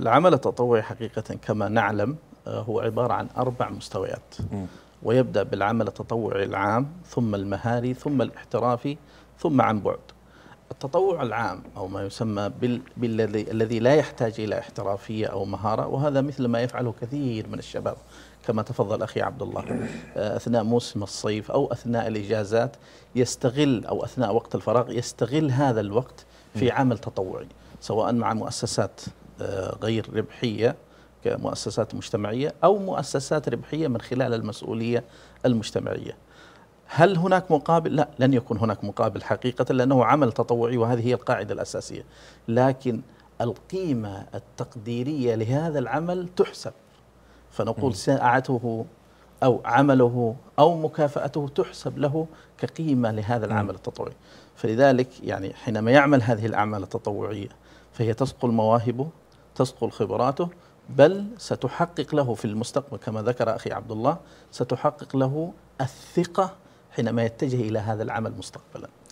العمل التطوعي حقيقة كما نعلم آه، هو عبارة عن أربع مستويات ويبدأ بالعمل التطوعي العام ثم المهاري ثم الاحترافي ثم عن بعد التطوع العام أو ما يسمى بالذي الذي لا يحتاج إلى احترافية أو مهارة وهذا مثل ما يفعله كثير من الشباب كما تفضل أخي عبد الله آه، أثناء موسم الصيف أو أثناء الإجازات يستغل أو أثناء وقت الفراغ يستغل هذا الوقت في عمل تطوعي سواء مع مؤسسات آه، غير ربحية كمؤسسات مجتمعية أو مؤسسات ربحية من خلال المسؤولية المجتمعية هل هناك مقابل؟ لا لن يكون هناك مقابل حقيقة لأنه عمل تطوعي وهذه هي القاعدة الأساسية لكن القيمة التقديرية لهذا العمل تحسب فنقول ساعته أو عمله أو مكافأته تحسب له كقيمة لهذا العمل التطوعي فلذلك يعني حينما يعمل هذه الأعمال التطوعية فهي تسقل مواهبه تصقل خبراته بل ستحقق له في المستقبل كما ذكر أخي عبد الله ستحقق له الثقة حينما يتجه إلى هذا العمل مستقبلاً